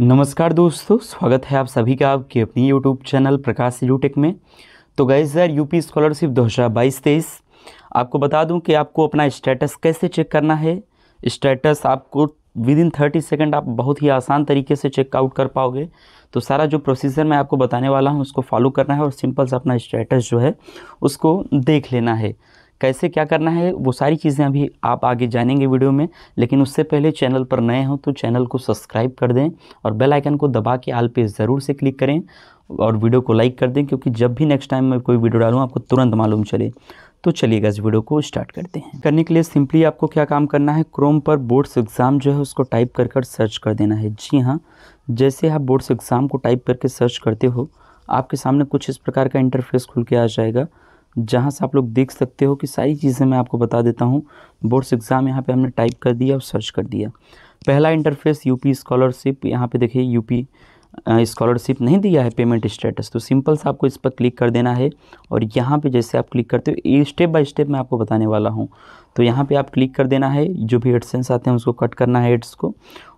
नमस्कार दोस्तों स्वागत है आप सभी का आपके अपनी यूट्यूब चैनल प्रकाश यूटेक में तो गए सर यूपी स्कॉलरशिप दो हज़ार बाईस तेईस आपको बता दूं कि आपको अपना स्टेटस कैसे चेक करना है स्टेटस आपको विद इन थर्टी सेकेंड आप बहुत ही आसान तरीके से चेकआउट कर पाओगे तो सारा जो प्रोसीजर मैं आपको बताने वाला हूँ उसको फॉलो करना है और सिंपल सा अपना स्टेटस जो है उसको देख लेना है कैसे क्या करना है वो सारी चीज़ें अभी आप आगे जानेंगे वीडियो में लेकिन उससे पहले चैनल पर नए हों तो चैनल को सब्सक्राइब कर दें और बेल आइकन को दबा के आल पे ज़रूर से क्लिक करें और वीडियो को लाइक कर दें क्योंकि जब भी नेक्स्ट टाइम मैं कोई वीडियो डालूँ आपको तुरंत मालूम चले तो चलिएगा इस वीडियो को स्टार्ट करते हैं करने के लिए सिंपली आपको क्या काम करना है क्रोम पर बोर्ड्स एग्ज़ाम जो है उसको टाइप कर कर सर्च कर देना है जी हाँ जैसे आप बोर्ड्स एग्ज़ाम को टाइप करके सर्च करते हो आपके सामने कुछ इस प्रकार का इंटरफेस खुल के आ जाएगा जहाँ से आप लोग देख सकते हो कि सारी चीज़ें मैं आपको बता देता हूँ बोर्ड्स एग्ज़ाम यहाँ पे हमने टाइप कर दिया और सर्च कर दिया पहला इंटरफेस यूपी स्कॉलरशिप यहाँ पे देखिए यूपी स्कॉलरशिप नहीं दिया है पेमेंट स्टेटस तो सिंपल सा आपको इस पर क्लिक कर देना है और यहाँ पे जैसे आप क्लिक करते हो स्टेप बाय स्टेप मैं आपको बताने वाला हूँ तो यहाँ पे आप क्लिक कर देना है जो भी एडसेंस आते हैं उसको कट करना है एड्स को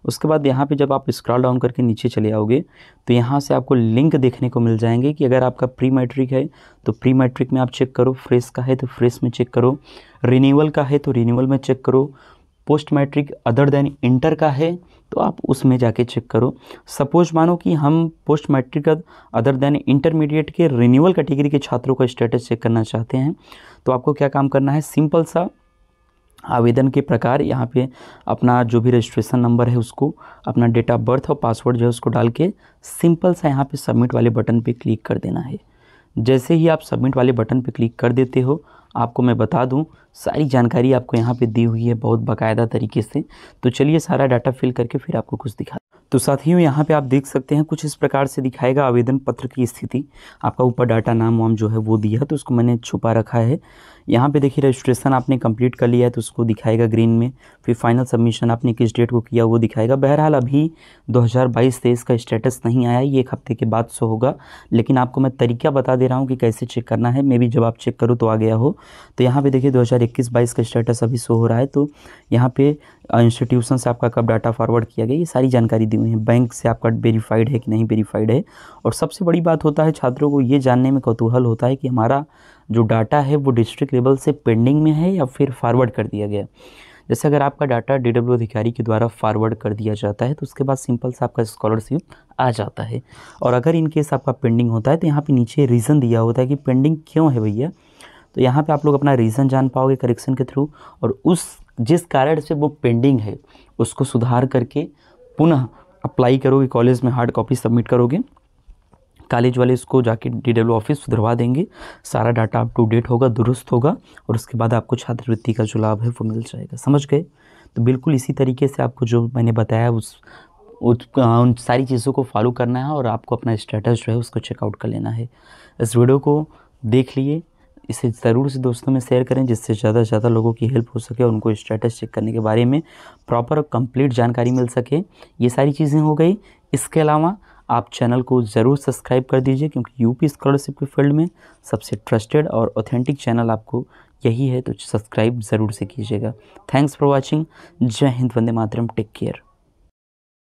उसके बाद यहाँ पे जब आप स्क्रॉल डाउन करके नीचे चले आओगे तो यहाँ से आपको लिंक देखने को मिल जाएंगे कि अगर आपका प्री मैट्रिक है तो प्री मैट्रिक में आप चेक करो फ्रेश का है तो फ्रेश में चेक करो रिन्यूअल का है तो रिन्यूअल में चेक करो post matric other than inter का है तो आप उसमें जाके चेक करो सपोज मानो कि हम post matric other than intermediate के रिन्यूअल कैटेगरी के छात्रों का स्टेटस चेक करना चाहते हैं तो आपको क्या काम करना है सिंपल सा आवेदन के प्रकार यहाँ पे अपना जो भी रजिस्ट्रेशन नंबर है उसको अपना डेट ऑफ बर्थ और पासवर्ड जो है उसको डाल के सिंपल सा यहाँ पे सबमिट वाले बटन पे क्लिक कर देना है जैसे ही आप सबमिट वाले बटन पे क्लिक कर देते हो आपको मैं बता दूँ सारी जानकारी आपको यहाँ पे दी हुई है बहुत बाकायदा तरीके से तो चलिए सारा डाटा फिल करके फिर आपको कुछ दिखा तो साथियों यहाँ पे आप देख सकते हैं कुछ इस प्रकार से दिखाएगा आवेदन पत्र की स्थिति आपका ऊपर डाटा नाम वाम जो है वो दिया है तो उसको मैंने छुपा रखा है यहाँ पे देखिए रजिस्ट्रेशन आपने कंप्लीट कर लिया है तो उसको दिखाएगा ग्रीन में फिर फाइनल सबमिशन आपने किस डेट को किया वो दिखाएगा बहरहाल अभी 2022-23 का स्टेटस नहीं आया ये एक हफ्ते के बाद से होगा लेकिन आपको मैं तरीका बता दे रहा हूँ कि कैसे चेक करना है मे भी जब आप चेक करो तो आ गया हो तो यहाँ पर देखिए दो हज़ार का स्टेटस अभी शो हो रहा है तो यहाँ पर इंस्टीट्यूशन से आपका कब डाटा फॉरवर्ड किया गया ये सारी जानकारी दी हुई हैं बैंक से आपका वेरीफाइड है कि नहीं वेरीफाइड है और सबसे बड़ी बात होता है छात्रों को ये जानने में कौतूहल होता है कि हमारा जो डाटा है वो डिस्ट्रिक्ट लेवल से पेंडिंग में है या फिर फॉरवर्ड कर दिया गया जैसे अगर आपका डाटा डी अधिकारी के द्वारा फॉरवर्ड कर दिया जाता है तो उसके बाद सिंपल सा आपका स्कॉलरशिप आ जाता है और अगर इन केस आपका पेंडिंग होता है तो यहाँ पे नीचे रीज़न दिया होता है कि पेंडिंग क्यों है भैया तो यहाँ पे आप लोग अपना रीज़न जान पाओगे करेक्शन के थ्रू और उस जिस कारण से वो पेंडिंग है उसको सुधार करके पुनः अप्लाई करोगे कॉलेज में हार्ड कॉपी सबमिट करोगे कॉलेज वाले इसको जाके डी ऑफिस सुधरवा देंगे सारा डाटा अप टू डेट होगा दुरुस्त होगा और उसके बाद आपको छात्रवृत्ति का जो लाभ है वो मिल जाएगा समझ गए तो बिल्कुल इसी तरीके से आपको जो मैंने बताया उस उन सारी चीज़ों को फॉलो करना है और आपको अपना स्टेटस जो है उसको चेकआउट कर लेना है इस वीडियो को देख लिए इसे ज़रूर से दोस्तों में शेयर करें जिससे ज़्यादा से ज़्यादा लोगों की हेल्प हो सके और उनको स्टेटस चेक करने के बारे में प्रॉपर और कंप्लीट जानकारी मिल सके ये सारी चीज़ें हो गई इसके अलावा आप चैनल को ज़रूर सब्सक्राइब कर दीजिए क्योंकि यूपी स्कॉलरशिप के फील्ड में सबसे ट्रस्टेड और ऑथेंटिक चैनल आपको यही है तो सब्सक्राइब ज़रूर से कीजिएगा thanks for watching Jai Hind Vande Mataram take care